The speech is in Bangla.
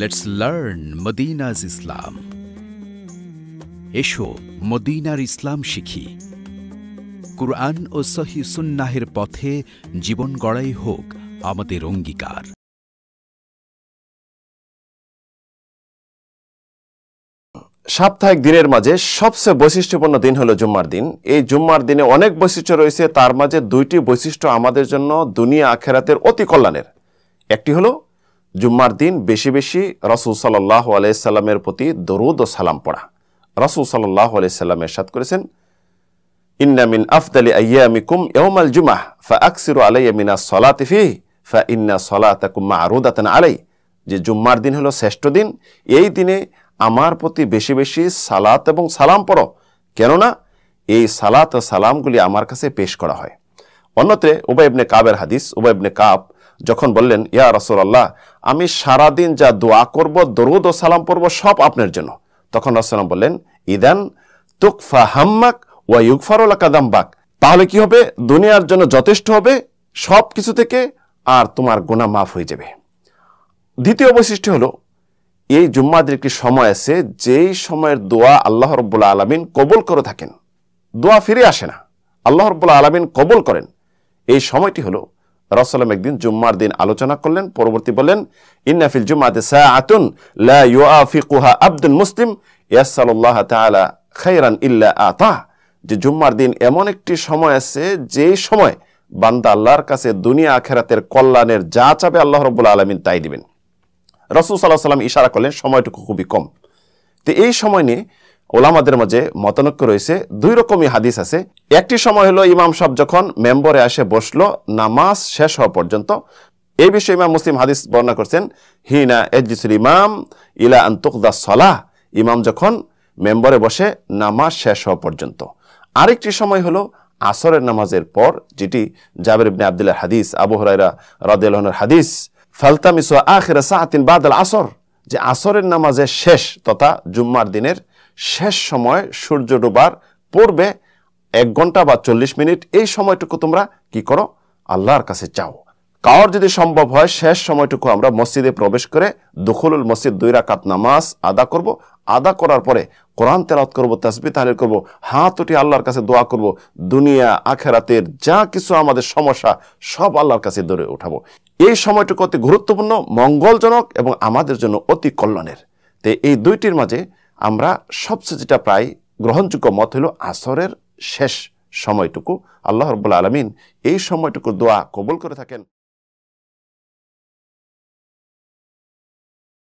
লেটস লার্ন মদিনাজ ইসলাম এসো মদিনার ইসলাম শিখি কুরআন ও সহি সুন্নাহের পথে জীবন গড়াই হোক আমাদের অঙ্গীকার সাপ্তাহিক দিনের মাঝে সবচেয়ে বৈশিষ্ট্যপূর্ণ দিন হলো জুম্মার দিন এই জুম্মার দিনে অনেক বৈশিষ্ট্য রয়েছে তার মাঝে দুইটি বৈশিষ্ট্য আমাদের জন্য দুনিয়া আখেরাতের অতি কল্যাণের একটি হলো জুম্মার দিন বেশি বেশি রসুল সাল্লাহ আলাইসাল্লামের প্রতি দরুদ ও সালাম পড়া রসুল সাল্লাহ আলাইসাল্লাম এরশাদ করেছেন ইন্নামিন আফদালি আয়ামিকুম আল জুমাহ ফা আকসিরু আলাইয়ামিনা সলাতিফি ফা ইন্না সলাতাকুম আরুদাতান আলাই যে জুম্মার দিন হলো শ্রেষ্ঠ দিন এই দিনে আমার প্রতি বেশি বেশি সালাত এবং সালাম পড়ো কেননা এই সালাত ও সালামগুলি আমার কাছে পেশ করা হয় অন্যত্রে উবাইবনে কাবের হাদিস উবাইবনে কাব যখন বললেন ইয়া আল্লাহ আমি সারাদিন যা দোয়া করব দরুদ ও সালাম পড়ব সব আপনার জন্য তখন রসুলাম বললেন ইদান তুকফা হাম্মাক ওয়া কাদাম কাদাম্বাক তাহলে কি হবে দুনিয়ার জন্য যথেষ্ট হবে সব কিছু থেকে আর তোমার গোনা মাফ হয়ে যাবে দ্বিতীয় বৈশিষ্ট্য হলো এই জুম্মাদের একটি সময় আছে যেই সময়ের দোয়া আল্লাহ রব্বুল্লা আলমিন কবুল করে থাকেন দোয়া ফিরে আসে না আল্লাহ রব্বুল্লা আলমিন কবুল করেন এই সময়টি হলো রসলাম একদিন জুম্মার দিন আলোচনা করলেন পরবর্তী বলেন ইন্নাফিল জুম্মাতে সাআতুন লা ইউআফিকুহা আব্দুল মুসলিম ইয়াসাল্লাহ তাআলা খাইরান ইল্লা আতা যে জুম্মার দিন এমন একটি সময় আছে যে সময় বান্দা আল্লাহর কাছে দুনিয়া আখেরাতের কল্যাণের যা চাবে আল্লাহ রব্বুল আলমিন তাই দিবেন রসুল সাল্লাহ সাল্লাম ইশারা করলেন সময়টুকু খুবই কম তো এই সময় নিয়ে ওলামাদের মাঝে মতানৈক্য রয়েছে দুই রকমই হাদিস আছে একটি সময় হলো ইমাম সব যখন মেম্বরে আসে বসলো নামাজ শেষ হওয়া পর্যন্ত এই বিষয়ে ইমাম মুসলিম হাদিস বর্ণনা করছেন হিনা এজিসুল ইমাম ইলা আন্তকদা সলাহ ইমাম যখন মেম্বরে বসে নামাজ শেষ হওয়া পর্যন্ত আরেকটি সময় হলো আসরের নামাজের পর যেটি জাবের ইবনে আবদুল্লাহ হাদিস আবু হরাইরা হাদিস ফালতামিসু আখিরা সাআতিন বাদাল আসর যে আসরের নামাজের শেষ তথা জুম্মার দিনের শেষ সময় সূর্য ডোবার পড়বে এক ঘন্টা বা চল্লিশ মিনিট এই সময়টুকু তোমরা কি করো আল্লাহর কাছে চাও কাওয়ার যদি সম্ভব হয় শেষ সময়টুকু আমরা মসজিদে প্রবেশ করে দুখলুল মসজিদ দুই রাকাত নামাজ আদা করব আদা করার পরে কোরআন তেলাত করব তাসবি তাহলিল করব হাত উঠে আল্লাহর কাছে দোয়া করব দুনিয়া আখেরাতের যা কিছু আমাদের সমস্যা সব আল্লাহর কাছে দৌড়ে উঠাবো এই সময়টুকু অতি গুরুত্বপূর্ণ মঙ্গলজনক এবং আমাদের জন্য অতি কল্যাণের তে এই দুইটির মাঝে আমরা সবচেয়ে যেটা প্রায় গ্রহণযোগ্য মত হলো আসরের শেষ সময়টুকু আল্লাহ রব্বুল আলমিন এই সময়টুকু দোয়া কবুল করে থাকেন